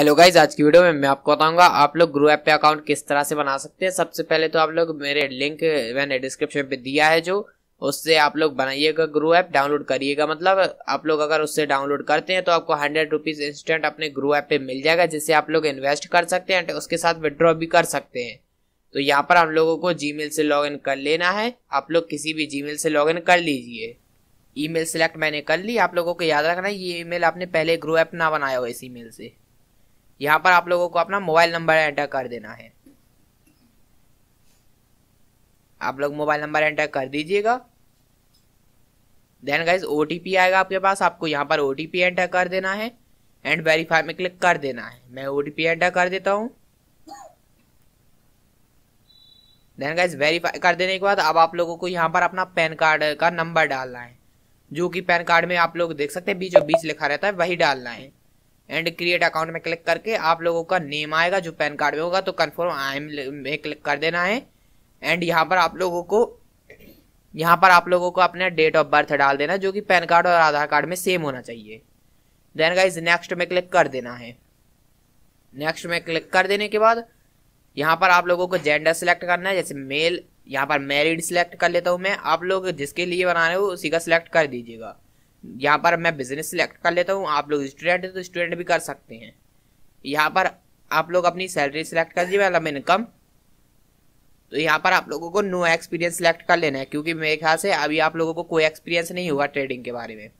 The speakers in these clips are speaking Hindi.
हेलो गाइज आज की वीडियो में मैं आपको बताऊंगा आप लोग ग्रो ऐप पे अकाउंट किस तरह से बना सकते हैं सबसे पहले तो आप लोग मेरे लिंक मैंने डिस्क्रिप्शन पे दिया है जो उससे आप लोग बनाइएगा ग्रो ऐप डाउनलोड करिएगा मतलब आप लोग अगर उससे डाउनलोड करते हैं तो आपको हंड्रेड रुपीज़ इंस्टेंट अपने ग्रो ऐप पे मिल जाएगा जिससे आप लोग इन्वेस्ट कर सकते हैं उसके साथ विड्रॉ भी कर सकते हैं तो यहाँ पर हम लोगों को जी से लॉग कर लेना है आप लोग किसी भी जी से लॉग कर लीजिए ई सेलेक्ट मैंने कर ली आप लोगों को याद रखना ये ई आपने पहले ग्रो ऐप ना बनाया हो इस ई से यहाँ पर आप लोगों को अपना मोबाइल नंबर एंटर कर देना है आप लोग मोबाइल नंबर एंटर कर दीजिएगा देन गाइज ओ आएगा आपके पास आपको यहाँ पर ओ एंटर कर देना है एंड वेरीफाई में क्लिक कर देना है मैं ओ एंटर कर देता हूँ देन गाइज वेरीफाई कर देने के बाद अब आप लोगों को यहाँ पर अपना पैन कार्ड का नंबर डालना है जो कि पैन कार्ड में आप लोग देख सकते हैं और बीच लिखा रहता है वही डालना है एंड क्रिएट अकाउंट में क्लिक करके आप लोगों का नेम आएगा जो पैन कार्ड में होगा तो कन्फर्म आई एम में क्लिक कर देना है एंड यहाँ पर आप लोगों को यहाँ पर आप लोगों को अपना डेट ऑफ बर्थ डाल देना जो कि पैन कार्ड और आधार कार्ड में सेम होना चाहिए देन गाइज नेक्स्ट में क्लिक कर देना है नेक्स्ट में क्लिक कर देने के बाद यहाँ पर आप लोगों को जेंडर सिलेक्ट करना है जैसे मेल यहाँ पर मैरिड सिलेक्ट कर लेता हूँ मैं आप लोग जिसके लिए बना रहे हो उसी का सिलेक्ट कर दीजिएगा यहाँ पर मैं बिजनेस सिलेक्ट कर लेता हूँ आप लोग स्टूडेंट हैं तो स्टूडेंट भी कर सकते हैं यहाँ पर आप लोग अपनी सैलरी सिलेक्ट कर दीजिए मतलब इनकम तो यहाँ पर आप लोगों को नो एक्सपीरियंस सिलेक्ट कर लेना है क्योंकि मेरे ख्याल से अभी आप लोगों को कोई एक्सपीरियंस नहीं होगा ट्रेडिंग के बारे में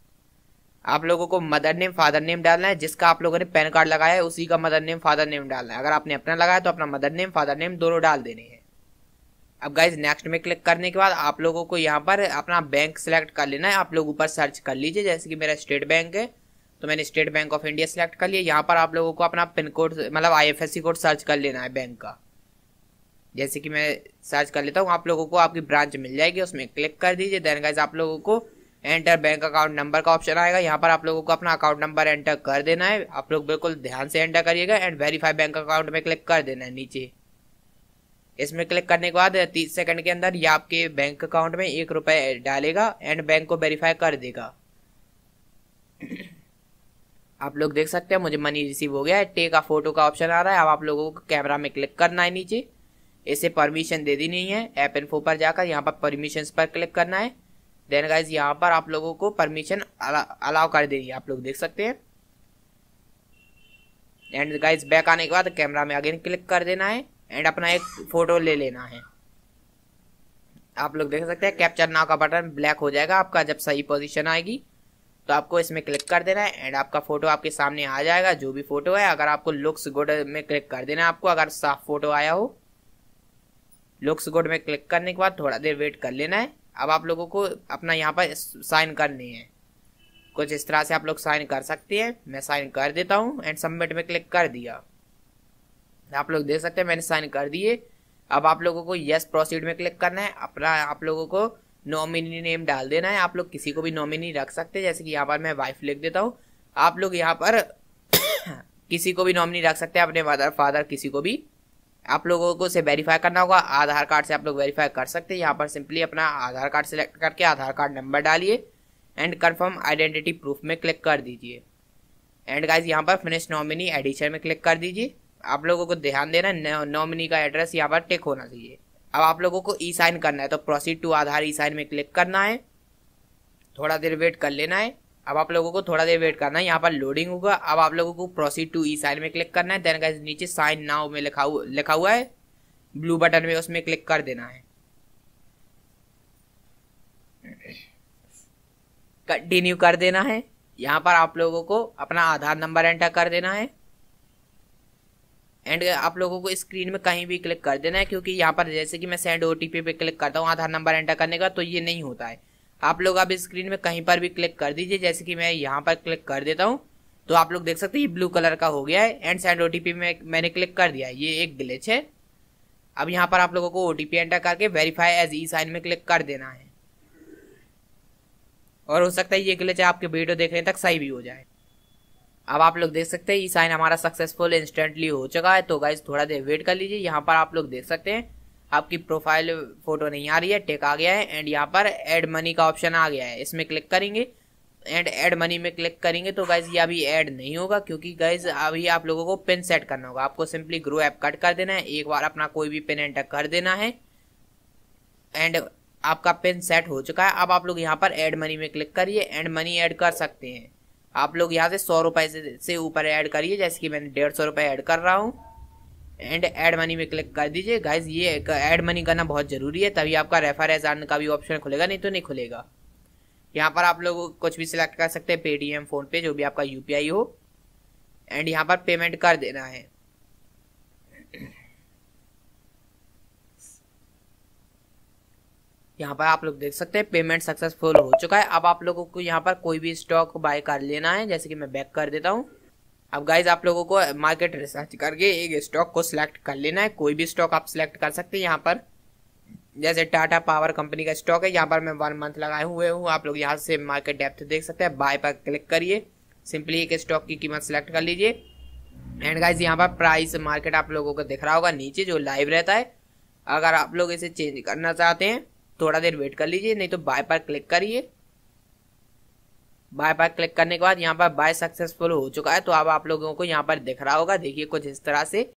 आप लोगों को मदर नेम फादर नेम डालना है जिसका आप लोगों ने पैन कार्ड लगाया है उसी का मदर नेम फादर नेम डालना है अगर आपने अपना लगाया तो अपना मदर नेम फादर नेम दोनों डाल देने हैं अब गाइज नेक्स्ट में क्लिक करने के बाद आप लोगों को यहाँ पर अपना बैंक सेलेक्ट कर लेना है आप लोग ऊपर सर्च कर लीजिए जैसे कि मेरा स्टेट बैंक है तो मैंने State Bank of India select कर लिया यहाँ पर आप लोगों को अपना पिन कोड मतलब आईएफएससी कोड सर्च कर लेना है बैंक का जैसे कि मैं सर्च कर लेता हूँ आप लोगों को आपकी ब्रांच मिल जाएगी उसमें क्लिक कर दीजिए देन गाइज आप लोगों को एंटर बैंक अकाउंट नंबर का ऑप्शन आएगा यहाँ पर आप लोगों को अपना अकाउंट नंबर एंटर कर देना है आप लोग बिल्कुल ध्यान से एंटर करिएगा एंड वेरीफाई बैंक अकाउंट में क्लिक कर देना है नीचे इसमें क्लिक करने के बाद तीस सेकंड के अंदर ये आपके बैंक अकाउंट में एक रुपये डालेगा एंड बैंक को वेरीफाई कर देगा आप लोग देख सकते हैं मुझे मनी रिसीव हो गया है टेक का फोटो का ऑप्शन आ रहा है अब आप लोगों को कैमरा में क्लिक करना है नीचे इसे परमिशन दे दी नहीं है ऐप इन्फो पर जाकर यहाँ पर परमिशन पर क्लिक करना है देन गाइज यहाँ पर आप लोगों को परमिशन अलाउ कर देनी है आप लोग देख सकते हैं एंड गाइज बैक आने के बाद कैमरा में अगेन क्लिक कर देना है एंड अपना एक फ़ोटो ले लेना है आप लोग देख सकते हैं कैप्चर नाव का बटन ब्लैक हो जाएगा आपका जब सही पोजीशन आएगी तो आपको इसमें क्लिक कर देना है एंड आपका फ़ोटो आपके सामने आ जाएगा जो भी फ़ोटो है अगर आपको लुक्स गुड में क्लिक कर देना है आपको अगर साफ फ़ोटो आया हो लुक्स गुड में क्लिक करने के बाद थोड़ा देर वेट कर लेना है अब आप लोगों को अपना यहाँ पर साइन करने है कुछ इस तरह से आप लोग साइन कर सकते हैं मैं साइन कर देता हूँ एंड सबमिट में क्लिक कर दिया आप लोग देख सकते हैं मैंने साइन कर दिए अब आप लोगों को यस प्रोसीड में क्लिक करना है अपना आप लोगों को नॉमिनी नेम डाल देना है आप लोग किसी को भी नॉमिनी रख सकते हैं जैसे कि यहाँ पर मैं वाइफ लिख देता हूँ आप लोग यहाँ पर किसी को भी नॉमिनी रख सकते हैं अपने मदर फादर किसी को भी आप लोगों को से वेरीफाई करना होगा आधार कार्ड से आप लोग वेरीफाई कर सकते हैं यहाँ पर सिंपली अपना आधार कार्ड सेलेक्ट करके आधार कार्ड नंबर डालिए एंड कन्फर्म आइडेंटिटी प्रूफ में क्लिक कर दीजिए एंड गाइज यहाँ पर फिनिश नॉमिनी एडिशन में क्लिक कर दीजिए आप लोगों को ध्यान देना नॉमिनी का एड्रेस यहाँ पर टिक होना चाहिए अब आप लोगों को ई साइन करना है तो proceed to Aadhaar e sign में क्लिक करना है थोड़ा देर वेट कर लेना है अब आप लोगों को थोड़ा देर वेट करना है यहाँ पर लोडिंग होगा अब आप लोगों को प्रोसीड टू ई साइन में क्लिक करना है देन का नीचे साइन नाउ में लिखा हुआ लिखा हुआ है ब्लू बटन में उसमें क्लिक कर देना है कंटिन्यू कर देना है यहाँ पर आप लोगों को अपना आधार नंबर एंटर कर देना है एंड uh, आप लोगों को स्क्रीन में कहीं भी क्लिक कर देना है क्योंकि यहाँ पर जैसे कि मैं सेंड ओ पे क्लिक करता हूँ आधार नंबर एंटर करने का तो ये नहीं होता है आप लोग अब स्क्रीन में कहीं पर भी क्लिक कर दीजिए जैसे कि मैं यहाँ पर क्लिक कर देता हूँ तो आप लोग देख सकते हैं ये ब्लू कलर का हो गया है एंड सेंड ओ में मैंने क्लिक कर दिया ये एक ग्लिच है अब यहाँ पर आप लोगों को ओ एंटर करके वेरीफाई एज ई साइन में क्लिक कर देना है और हो सकता है ये ग्लिच आपके वीडियो देखने तक सही भी हो जाए अब आप लोग देख सकते हैं ये साइन हमारा सक्सेसफुल इंस्टेंटली हो चुका है तो गाइज थोड़ा देर वेट कर लीजिए यहाँ पर आप लोग देख सकते हैं आपकी प्रोफाइल फोटो नहीं आ रही है टेक आ गया है एंड यहाँ पर एड मनी का ऑप्शन आ गया है इसमें क्लिक करेंगे एंड एड मनी में क्लिक करेंगे तो गाइज ये अभी एड नहीं होगा क्योंकि गाइज अभी आप लोगों को पिन सेट करना होगा आपको सिंपली ग्रो ऐप कट कर देना है एक बार अपना कोई भी पिन एंटर कर देना है एंड आपका पिन सेट हो चुका है अब आप लोग यहाँ पर एड मनी में क्लिक करिए एंड मनी एड कर सकते हैं आप लोग यहाँ से सौ रुपये से, ऊपर ऐड करिए जैसे कि मैंने डेढ़ सौ रुपये ऐड कर रहा हूँ एंड ऐड मनी में क्लिक कर दीजिए गाइज ये ऐड मनी करना बहुत ज़रूरी है तभी आपका रेफर आने का भी ऑप्शन खुलेगा नहीं तो नहीं खुलेगा यहाँ पर आप लोग कुछ भी सिलेक्ट कर सकते हैं पेटीएम फ़ोनपे जो भी आपका यू हो एंड यहाँ पर पेमेंट कर देना है यहाँ पर आप लोग देख सकते हैं पेमेंट सक्सेसफुल हो चुका है अब आप लोगों को यहाँ पर कोई भी स्टॉक बाय कर लेना है जैसे कि मैं बैक कर देता हूँ अब गाइज आप लोगों को मार्केट रिसर्च करके एक स्टॉक को सिलेक्ट कर लेना है कोई भी स्टॉक आप सिलेक्ट कर सकते हैं यहाँ पर जैसे टाटा पावर कंपनी का स्टॉक है यहाँ पर मैं वन मंथ लगाए हुए हूँ आप लोग यहाँ से मार्केट डेप्थ देख सकते हैं बाय पर क्लिक करिए सिंपली एक स्टॉक की कीमत सेलेक्ट कर लीजिए एंड गाइज यहाँ पर प्राइस मार्केट आप लोगों को दिख रहा होगा नीचे जो लाइव रहता है अगर आप लोग इसे चेंज करना चाहते हैं थोड़ा देर वेट कर लीजिए नहीं तो बाय पर क्लिक करिए बाय पर क्लिक करने के बाद यहाँ पर बाय सक्सेसफुल हो चुका है तो अब आप लोगों को यहाँ पर दिख रहा होगा देखिए कुछ इस तरह से